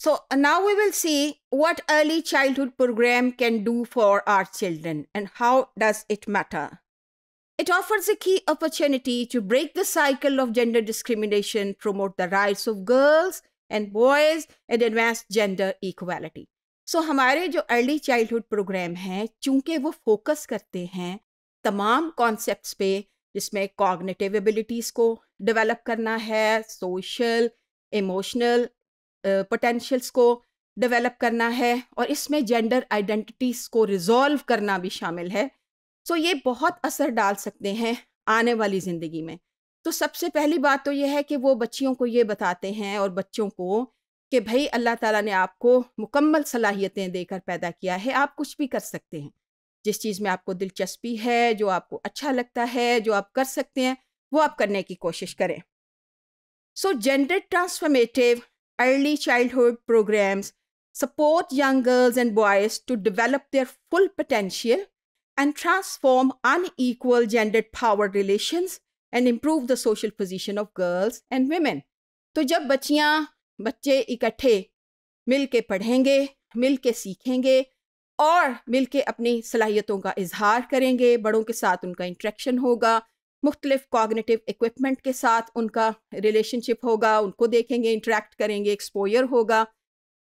So now we will see what early childhood program can do for our children and how does it matter. It offers a key opportunity to break the cycle of gender discrimination, promote the rights of girls and boys, and advance gender equality. so, हमारे जो childhood program, programme हैं चूंकि वो focus करते हैं तमाम concepts पे जिसमें cognitive एबिलिटीज़ को develop करना है social, emotional पोटेंशियल्स को डेवलप करना है और इसमें जेंडर आइडेंटिटीज़ को रिजॉल्व करना भी शामिल है सो ये बहुत असर डाल सकते हैं आने वाली ज़िंदगी में तो सबसे पहली बात तो यह है कि वो बच्चियों को ये बताते हैं और बच्चों को कि भाई अल्लाह ताला ने आपको मुकम्मल सलाहियतें देकर पैदा किया है आप कुछ भी कर सकते हैं जिस चीज़ में आपको दिलचस्पी है जो आपको अच्छा लगता है जो आप कर सकते हैं वो आप करने की कोशिश करें so gender transformative early childhood programs support young girls and boys to develop their full potential and transform unequal gendered power relations and improve the social position of girls and women. तो जब बच्चियाँ बच्चे इकट्ठे मिल के पढ़ेंगे मिल के सीखेंगे और मिल के अपनी सलाहियतों का इजहार करेंगे बड़ों के साथ उनका इंट्रैक्शन होगा मुख्तलिफ कॉग्निटिव इक्विपमेंट के साथ उनका रिलेशनशिप होगा उनको देखेंगे इंटरेक्ट करेंगे एक्सपोयर होगा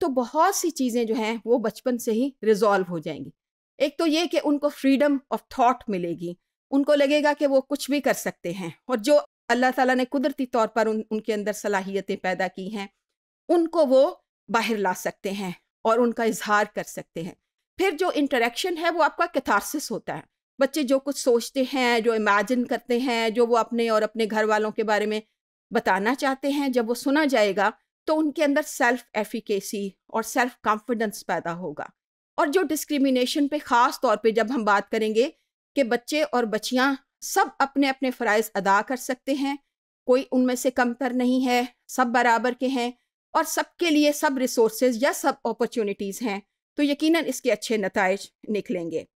तो बहुत सी चीज़ें जो हैं वो बचपन से ही रिजॉल्व हो जाएंगी एक तो ये कि उनको फ्रीडम ऑफ थॉट मिलेगी उनको लगेगा कि वो कुछ भी कर सकते हैं और जो अल्लाह ताला ने कुदरती तौर पर उन, उनके अंदर सलाहियतें पैदा की हैं उनको वो बाहर ला सकते हैं और उनका इजहार कर सकते हैं फिर जो इंटरेक्शन है वो आपका कैथारसिस होता है बच्चे जो कुछ सोचते हैं जो इमेजिन करते हैं जो वो अपने और अपने घर वालों के बारे में बताना चाहते हैं जब वो सुना जाएगा तो उनके अंदर सेल्फ एफिकेसी और सेल्फ कॉन्फिडेंस पैदा होगा और जो डिस्क्रिमिनेशन पे ख़ास तौर पे जब हम बात करेंगे कि बच्चे और बच्चियाँ सब अपने अपने फ़रज़ अदा कर सकते हैं कोई उनमें से कमतर नहीं है सब बराबर के हैं और सबके लिए सब रिसोर्स या सब अपॉर्चुनिटीज़ हैं तो यकीनन इसके अच्छे नतज निकलेंगे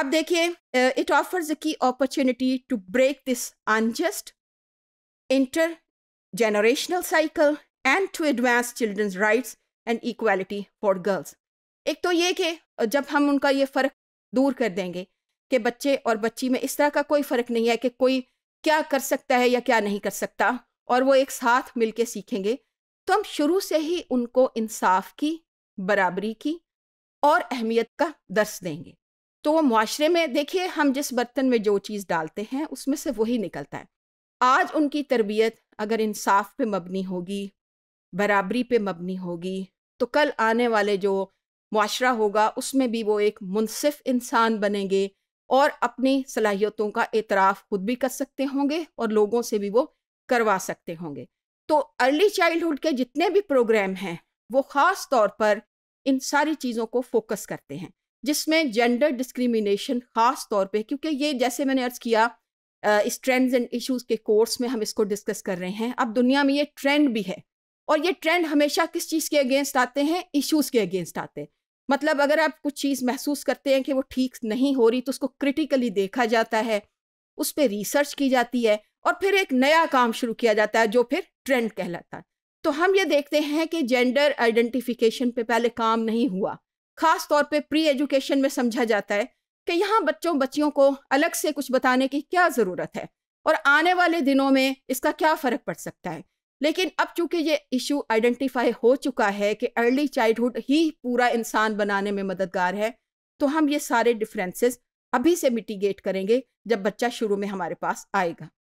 अब देखिए it offers a key opportunity to break this unjust intergenerational cycle and to advance children's rights and equality for girls एक तो ये कि uh, जब हम उनका ये फ़र्क दूर कर देंगे कि बच्चे और बच्ची में इस तरह का कोई फ़र्क नहीं है कि कोई क्या कर सकता है या क्या नहीं कर सकता और वो एक साथ मिलके सीखेंगे तो हम शुरू से ही उनको इंसाफ की बराबरी की और अहमियत का दर्श देंगे तो माशरे में देखिए हम जिस बर्तन में जो चीज़ डालते हैं उसमें से वही निकलता है आज उनकी तरबियत अगर इंसाफ पे मबनी होगी बराबरी पे मबनी होगी तो कल आने वाले जो माशरा होगा उसमें भी वो एक मुनसिफ इंसान बनेंगे और अपनी सलाहियतों का एतराफ़ खुद भी कर सकते होंगे और लोगों से भी वो करवा सकते होंगे तो अर्ली चाइल्डहुड के जितने भी प्रोग्राम हैं वो ख़ास तौर पर इन सारी चीज़ों को फोकस करते हैं जिसमें जेंडर डिस्क्रिमिनेशन खास तौर पे क्योंकि ये जैसे मैंने अर्ज किया इस ट्रेंड्स एंड इश्यूज के कोर्स में हम इसको डिस्कस कर रहे हैं अब दुनिया में ये ट्रेंड भी है और ये ट्रेंड हमेशा किस चीज़ के अगेंस्ट आते हैं इश्यूज के अगेंस्ट आते हैं मतलब अगर आप कुछ चीज़ महसूस करते हैं कि वो ठीक नहीं हो रही तो उसको क्रिटिकली देखा जाता है उस पर रिसर्च की जाती है और फिर एक नया काम शुरू किया जाता है जो फिर ट्रेंड कहलाता है तो हम ये देखते हैं कि जेंडर आइडेंटिफिकेशन पे पहले काम नहीं हुआ ख़ास तौर पे प्री एजुकेशन में समझा जाता है कि यहाँ बच्चों बच्चियों को अलग से कुछ बताने की क्या ज़रूरत है और आने वाले दिनों में इसका क्या फ़र्क पड़ सकता है लेकिन अब चूंकि ये इशू आइडेंटिफाई हो चुका है कि अर्ली चाइल्डहुड ही पूरा इंसान बनाने में मददगार है तो हम ये सारे डिफरेंसेस अभी से मिटिगेट करेंगे जब बच्चा शुरू में हमारे पास आएगा